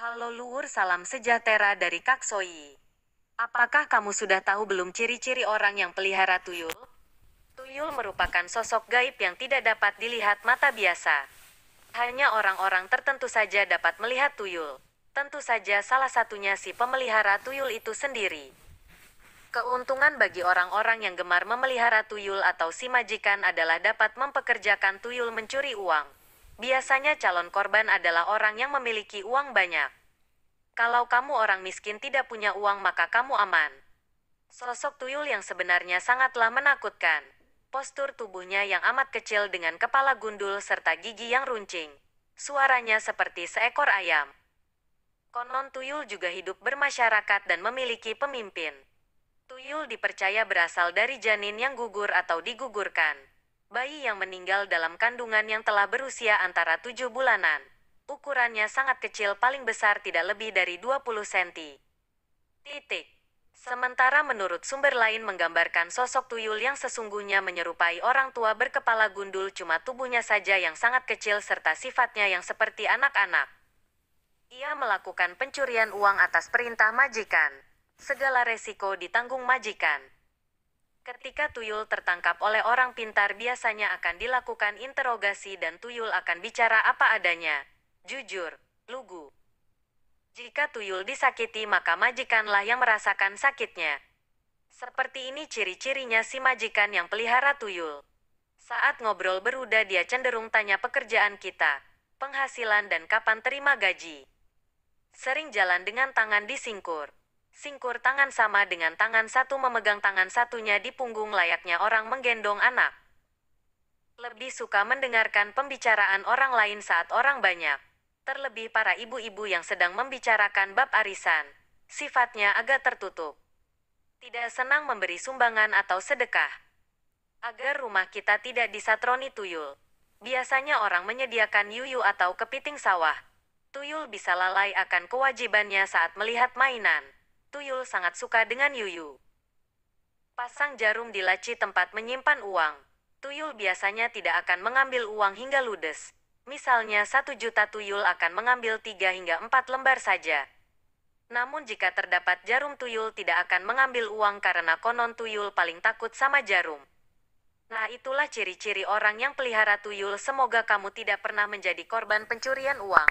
Halo Luhur salam sejahtera dari Kak Soyi. Apakah kamu sudah tahu belum ciri-ciri orang yang pelihara tuyul? Tuyul merupakan sosok gaib yang tidak dapat dilihat mata biasa. Hanya orang-orang tertentu saja dapat melihat tuyul. Tentu saja salah satunya si pemelihara tuyul itu sendiri. Keuntungan bagi orang-orang yang gemar memelihara tuyul atau si majikan adalah dapat mempekerjakan tuyul mencuri uang. Biasanya calon korban adalah orang yang memiliki uang banyak. Kalau kamu orang miskin tidak punya uang maka kamu aman. Sosok tuyul yang sebenarnya sangatlah menakutkan. Postur tubuhnya yang amat kecil dengan kepala gundul serta gigi yang runcing. Suaranya seperti seekor ayam. Konon tuyul juga hidup bermasyarakat dan memiliki pemimpin. Tuyul dipercaya berasal dari janin yang gugur atau digugurkan bayi yang meninggal dalam kandungan yang telah berusia antara tujuh bulanan. Ukurannya sangat kecil paling besar tidak lebih dari 20 cm. Titik. Sementara menurut sumber lain menggambarkan sosok tuyul yang sesungguhnya menyerupai orang tua berkepala gundul cuma tubuhnya saja yang sangat kecil serta sifatnya yang seperti anak-anak. Ia melakukan pencurian uang atas perintah majikan. Segala resiko ditanggung majikan. Ketika tuyul tertangkap oleh orang pintar biasanya akan dilakukan interogasi dan tuyul akan bicara apa adanya. Jujur, lugu. Jika tuyul disakiti maka majikanlah yang merasakan sakitnya. Seperti ini ciri-cirinya si majikan yang pelihara tuyul. Saat ngobrol beruda dia cenderung tanya pekerjaan kita, penghasilan dan kapan terima gaji. Sering jalan dengan tangan disingkur. Singkur tangan sama dengan tangan satu memegang tangan satunya di punggung layaknya orang menggendong anak. Lebih suka mendengarkan pembicaraan orang lain saat orang banyak. Terlebih para ibu-ibu yang sedang membicarakan bab arisan. Sifatnya agak tertutup. Tidak senang memberi sumbangan atau sedekah. Agar rumah kita tidak disatroni tuyul. Biasanya orang menyediakan yuyu atau kepiting sawah. Tuyul bisa lalai akan kewajibannya saat melihat mainan. Tuyul sangat suka dengan Yuyu. Pasang jarum di laci tempat menyimpan uang. Tuyul biasanya tidak akan mengambil uang hingga ludes. Misalnya satu juta tuyul akan mengambil tiga hingga empat lembar saja. Namun jika terdapat jarum tuyul tidak akan mengambil uang karena konon tuyul paling takut sama jarum. Nah itulah ciri-ciri orang yang pelihara tuyul semoga kamu tidak pernah menjadi korban pencurian uang.